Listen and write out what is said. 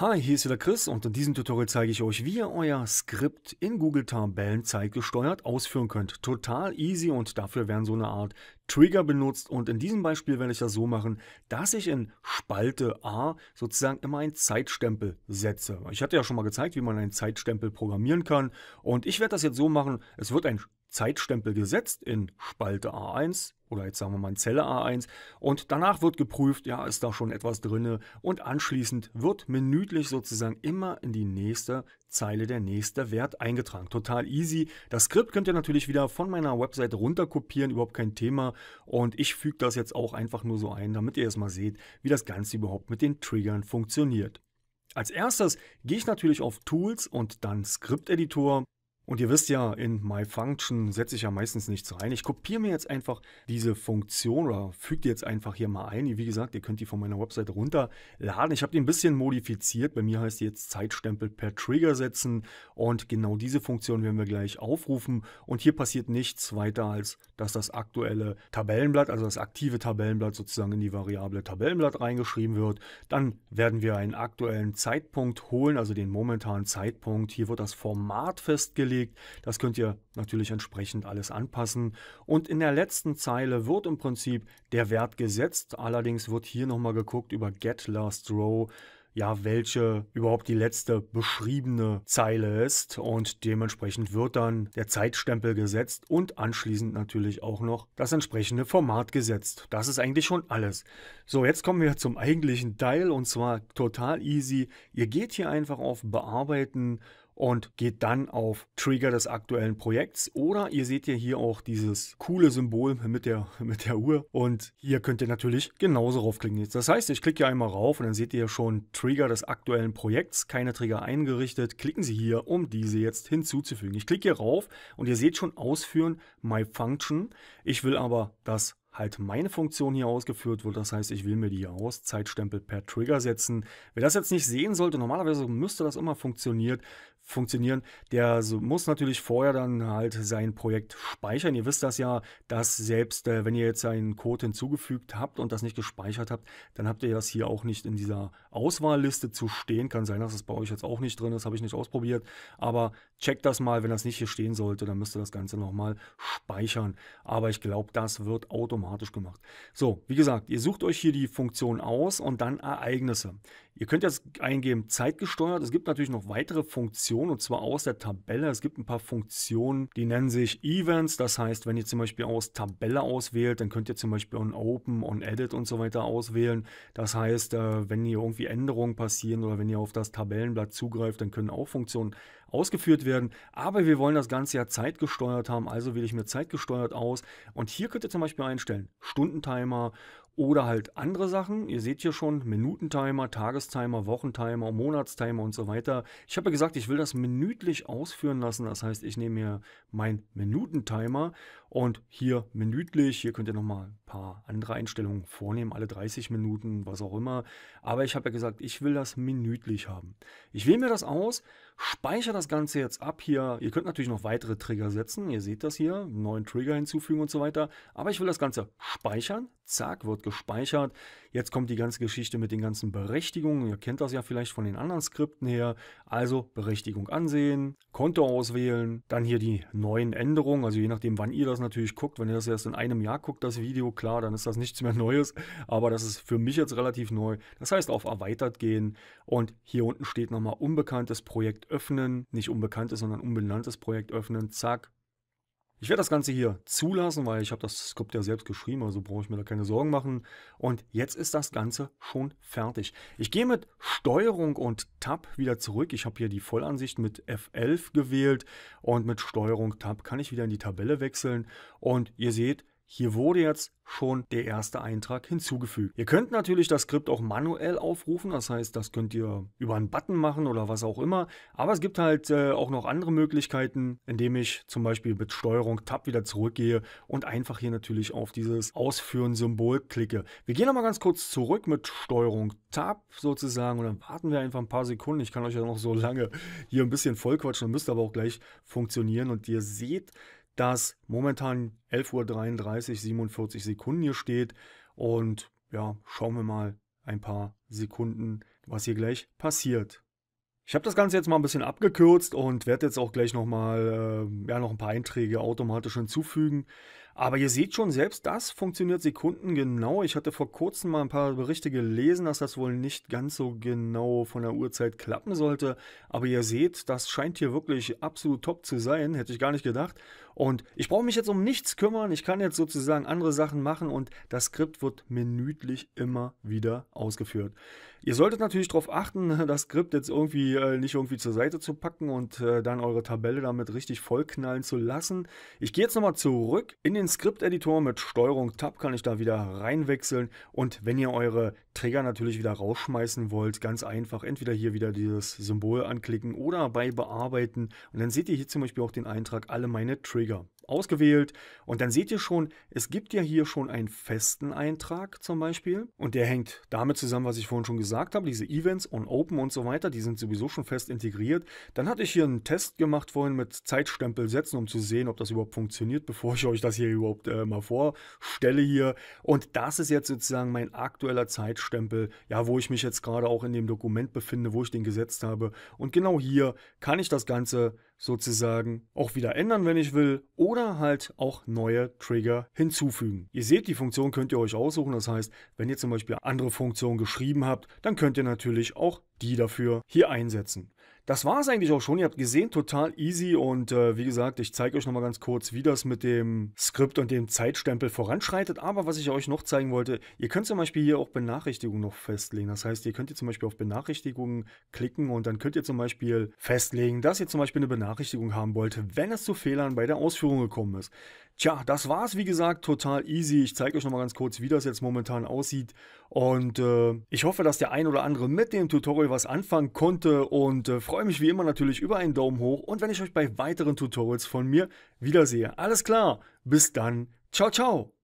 Hi, hier ist wieder Chris und in diesem Tutorial zeige ich euch, wie ihr euer Skript in Google Tabellen zeitgesteuert ausführen könnt. Total easy und dafür werden so eine Art Trigger benutzt und in diesem Beispiel werde ich das so machen, dass ich in Spalte A sozusagen immer einen Zeitstempel setze. Ich hatte ja schon mal gezeigt, wie man einen Zeitstempel programmieren kann und ich werde das jetzt so machen, es wird ein Zeitstempel gesetzt in Spalte A1, oder jetzt sagen wir mal in Zelle A1 und danach wird geprüft, ja, ist da schon etwas drinne und anschließend wird minütlich sozusagen immer in die nächste Zeile der nächste Wert eingetragen. Total easy. Das Skript könnt ihr natürlich wieder von meiner Webseite runterkopieren, überhaupt kein Thema und ich füge das jetzt auch einfach nur so ein, damit ihr erstmal seht, wie das Ganze überhaupt mit den Triggern funktioniert. Als erstes gehe ich natürlich auf Tools und dann Skripteditor. Und ihr wisst ja, in MyFunction setze ich ja meistens nichts rein. Ich kopiere mir jetzt einfach diese Funktion oder füge die jetzt einfach hier mal ein. Wie gesagt, ihr könnt die von meiner Website runterladen. Ich habe die ein bisschen modifiziert. Bei mir heißt die jetzt Zeitstempel per Trigger setzen. Und genau diese Funktion werden wir gleich aufrufen. Und hier passiert nichts weiter, als dass das aktuelle Tabellenblatt, also das aktive Tabellenblatt sozusagen in die Variable Tabellenblatt reingeschrieben wird. Dann werden wir einen aktuellen Zeitpunkt holen, also den momentanen Zeitpunkt. Hier wird das Format festgelegt hinterlegt. Das könnt ihr natürlich entsprechend alles anpassen. Und in der letzten Zeile wird im Prinzip der Wert gesetzt. Allerdings wird hier nochmal geguckt über Get Last Row ja, welche überhaupt die letzte beschriebene Zeile ist und dementsprechend wird dann der Zeitstempel gesetzt und anschließend natürlich auch noch das entsprechende Format gesetzt. Das ist eigentlich schon alles. So, jetzt kommen wir zum eigentlichen Teil und zwar total easy. Ihr geht hier einfach auf Bearbeiten und geht dann auf Trigger des aktuellen Projekts oder ihr seht ja hier auch dieses coole Symbol mit der, mit der Uhr und hier könnt ihr natürlich genauso raufklicken. Das heißt, ich klicke hier einmal rauf und dann seht ihr schon Trigger des aktuellen Projekts, keine Trigger eingerichtet. Klicken Sie hier, um diese jetzt hinzuzufügen. Ich klicke hier rauf und ihr seht schon ausführen My Function. Ich will aber das halt meine Funktion hier ausgeführt wird. Das heißt, ich will mir die aus, Zeitstempel per Trigger setzen. Wer das jetzt nicht sehen sollte, normalerweise müsste das immer funktioniert, funktionieren. Der muss natürlich vorher dann halt sein Projekt speichern. Ihr wisst das ja, dass selbst äh, wenn ihr jetzt einen Code hinzugefügt habt und das nicht gespeichert habt, dann habt ihr das hier auch nicht in dieser Auswahlliste zu stehen. Kann sein, dass das bei euch jetzt auch nicht drin ist, habe ich nicht ausprobiert. Aber checkt das mal, wenn das nicht hier stehen sollte, dann müsst ihr das Ganze nochmal speichern. Aber ich glaube, das wird automatisch gemacht. So, wie gesagt, ihr sucht euch hier die Funktion aus und dann Ereignisse. Ihr könnt jetzt eingeben zeitgesteuert. Es gibt natürlich noch weitere Funktionen und zwar aus der Tabelle. Es gibt ein paar Funktionen, die nennen sich Events. Das heißt, wenn ihr zum Beispiel aus Tabelle auswählt, dann könnt ihr zum Beispiel on Open, on Edit und so weiter auswählen. Das heißt, äh, wenn hier irgendwie Änderungen passieren oder wenn ihr auf das Tabellenblatt zugreift, dann können auch Funktionen ausgeführt werden. Aber wir wollen das Ganze ja zeitgesteuert haben, also wähle ich mir zeitgesteuert aus. Und hier könnt ihr zum Beispiel einstellen Stundentimer oder halt andere Sachen. Ihr seht hier schon Minutentimer, Tagestimer, Wochentimer, Monatstimer und so weiter. Ich habe ja gesagt, ich will das minütlich ausführen lassen. Das heißt, ich nehme mir meinen Minutentimer und hier minütlich. Hier könnt ihr nochmal ein paar andere Einstellungen vornehmen, alle 30 Minuten, was auch immer. Aber ich habe ja gesagt, ich will das minütlich haben. Ich wähle mir das aus, speichere das Ganze jetzt ab hier. Ihr könnt natürlich noch weitere Trigger setzen. Ihr seht das hier, neuen Trigger hinzufügen und so weiter. Aber ich will das Ganze speichern. Zack, wird gespeichert. Jetzt kommt die ganze Geschichte mit den ganzen Berechtigungen. Ihr kennt das ja vielleicht von den anderen Skripten her. Also Berechtigung ansehen, Konto auswählen, dann hier die neuen Änderungen. Also je nachdem, wann ihr das natürlich guckt. Wenn ihr das erst in einem Jahr guckt, das Video, klar, dann ist das nichts mehr Neues. Aber das ist für mich jetzt relativ neu. Das heißt, auf Erweitert gehen. Und hier unten steht nochmal unbekanntes Projekt öffnen. Nicht unbekanntes, sondern unbenanntes Projekt öffnen. Zack, ich werde das Ganze hier zulassen, weil ich habe das Skript ja selbst geschrieben, also brauche ich mir da keine Sorgen machen. Und jetzt ist das Ganze schon fertig. Ich gehe mit Steuerung und Tab wieder zurück. Ich habe hier die Vollansicht mit F11 gewählt und mit Steuerung Tab kann ich wieder in die Tabelle wechseln. Und ihr seht, hier wurde jetzt schon der erste Eintrag hinzugefügt. Ihr könnt natürlich das Skript auch manuell aufrufen, das heißt, das könnt ihr über einen Button machen oder was auch immer. Aber es gibt halt äh, auch noch andere Möglichkeiten, indem ich zum Beispiel mit Steuerung Tab wieder zurückgehe und einfach hier natürlich auf dieses Ausführen-Symbol klicke. Wir gehen nochmal ganz kurz zurück mit Steuerung Tab sozusagen und dann warten wir einfach ein paar Sekunden. Ich kann euch ja noch so lange hier ein bisschen vollquatschen, müsste aber auch gleich funktionieren und ihr seht, das momentan 11.33 Uhr 47 Sekunden hier steht. Und ja, schauen wir mal ein paar Sekunden, was hier gleich passiert. Ich habe das Ganze jetzt mal ein bisschen abgekürzt und werde jetzt auch gleich nochmal äh, ja, noch ein paar Einträge automatisch hinzufügen. Aber ihr seht schon, selbst das funktioniert sekundengenau. Ich hatte vor kurzem mal ein paar Berichte gelesen, dass das wohl nicht ganz so genau von der Uhrzeit klappen sollte. Aber ihr seht, das scheint hier wirklich absolut top zu sein, hätte ich gar nicht gedacht. Und ich brauche mich jetzt um nichts kümmern. Ich kann jetzt sozusagen andere Sachen machen und das Skript wird minütlich immer wieder ausgeführt. Ihr solltet natürlich darauf achten, das Skript jetzt irgendwie äh, nicht irgendwie zur Seite zu packen und äh, dann eure Tabelle damit richtig vollknallen zu lassen. Ich gehe jetzt nochmal zurück in den Skript-Editor mit Steuerung Tab kann ich da wieder reinwechseln und wenn ihr eure Träger natürlich wieder rausschmeißen wollt, ganz einfach entweder hier wieder dieses Symbol anklicken oder bei Bearbeiten. Und dann seht ihr hier zum Beispiel auch den Eintrag Alle meine Trigger ausgewählt und dann seht ihr schon, es gibt ja hier schon einen festen Eintrag zum Beispiel und der hängt damit zusammen, was ich vorhin schon gesagt habe, diese Events und Open und so weiter, die sind sowieso schon fest integriert. Dann hatte ich hier einen Test gemacht vorhin mit Zeitstempel setzen, um zu sehen, ob das überhaupt funktioniert, bevor ich euch das hier überhaupt äh, mal vorstelle hier und das ist jetzt sozusagen mein aktueller Zeitstempel, ja, wo ich mich jetzt gerade auch in dem Dokument befinde, wo ich den gesetzt habe und genau hier kann ich das Ganze sozusagen auch wieder ändern, wenn ich will, oder halt auch neue Trigger hinzufügen. Ihr seht, die Funktion könnt ihr euch aussuchen. Das heißt, wenn ihr zum Beispiel andere Funktionen geschrieben habt, dann könnt ihr natürlich auch die dafür hier einsetzen. Das war es eigentlich auch schon. Ihr habt gesehen, total easy. Und äh, wie gesagt, ich zeige euch nochmal ganz kurz, wie das mit dem Skript und dem Zeitstempel voranschreitet. Aber was ich euch noch zeigen wollte, ihr könnt zum Beispiel hier auch Benachrichtigungen noch festlegen. Das heißt, ihr könnt hier zum Beispiel auf Benachrichtigungen klicken und dann könnt ihr zum Beispiel festlegen, dass ihr zum Beispiel eine Benachrichtigung haben wollt, wenn es zu Fehlern bei der Ausführung gekommen ist. Tja, das war es, wie gesagt, total easy. Ich zeige euch nochmal ganz kurz, wie das jetzt momentan aussieht. Und äh, ich hoffe, dass der ein oder andere mit dem Tutorial was anfangen konnte und äh, freue freue mich wie immer natürlich über einen Daumen hoch und wenn ich euch bei weiteren Tutorials von mir wiedersehe. Alles klar, bis dann, ciao, ciao!